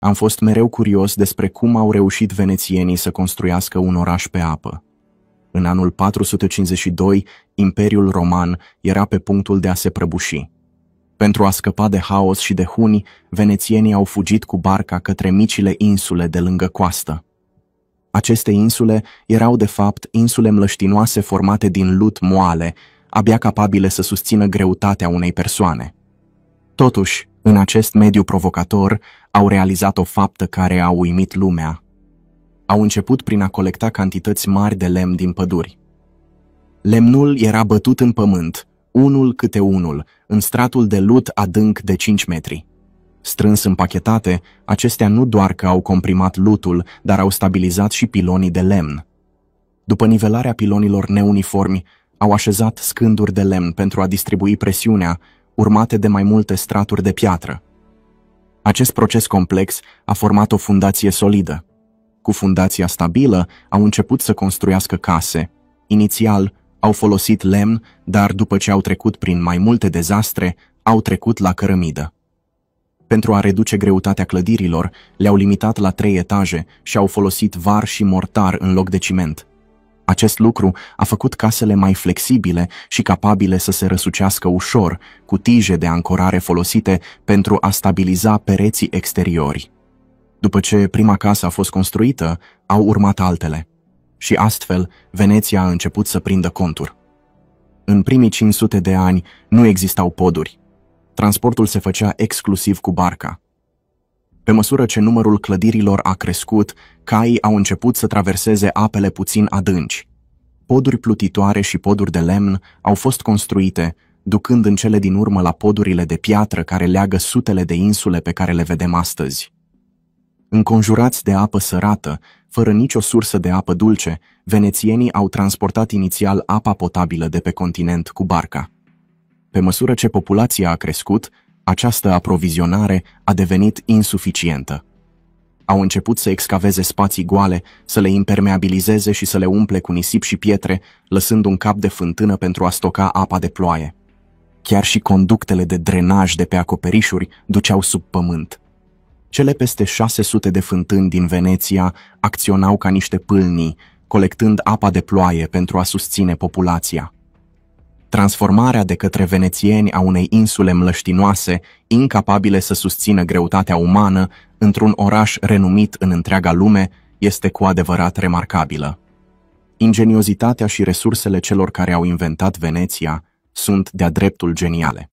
Am fost mereu curios despre cum au reușit venețienii să construiască un oraș pe apă. În anul 452, Imperiul Roman era pe punctul de a se prăbuși. Pentru a scăpa de haos și de huni, venețienii au fugit cu barca către micile insule de lângă coastă. Aceste insule erau, de fapt, insule mlăștinoase formate din lut moale, abia capabile să susțină greutatea unei persoane. Totuși, în acest mediu provocator, au realizat o faptă care a uimit lumea. Au început prin a colecta cantități mari de lemn din păduri. Lemnul era bătut în pământ, unul câte unul, în stratul de lut adânc de 5 metri. Strâns împachetate, acestea nu doar că au comprimat lutul, dar au stabilizat și pilonii de lemn. După nivelarea pilonilor neuniformi, au așezat scânduri de lemn pentru a distribui presiunea urmate de mai multe straturi de piatră. Acest proces complex a format o fundație solidă. Cu fundația stabilă au început să construiască case. Inițial au folosit lemn, dar după ce au trecut prin mai multe dezastre, au trecut la cărămidă. Pentru a reduce greutatea clădirilor, le-au limitat la trei etaje și au folosit var și mortar în loc de ciment. Acest lucru a făcut casele mai flexibile și capabile să se răsucească ușor, cu tije de ancorare folosite pentru a stabiliza pereții exteriori. După ce prima casă a fost construită, au urmat altele. Și astfel, Veneția a început să prindă contur. În primii 500 de ani nu existau poduri. Transportul se făcea exclusiv cu barca. Pe măsură ce numărul clădirilor a crescut, caii au început să traverseze apele puțin adânci. Poduri plutitoare și poduri de lemn au fost construite, ducând în cele din urmă la podurile de piatră care leagă sutele de insule pe care le vedem astăzi. Înconjurați de apă sărată, fără nicio sursă de apă dulce, venețienii au transportat inițial apa potabilă de pe continent cu barca. Pe măsură ce populația a crescut, această aprovizionare a devenit insuficientă. Au început să excaveze spații goale, să le impermeabilizeze și să le umple cu nisip și pietre, lăsând un cap de fântână pentru a stoca apa de ploaie. Chiar și conductele de drenaj de pe acoperișuri duceau sub pământ. Cele peste 600 de fântâni din Veneția acționau ca niște pâlnii, colectând apa de ploaie pentru a susține populația. Transformarea de către venețieni a unei insule mlăștinoase, incapabile să susțină greutatea umană, într-un oraș renumit în întreaga lume, este cu adevărat remarcabilă. Ingeniozitatea și resursele celor care au inventat Veneția sunt de-a dreptul geniale.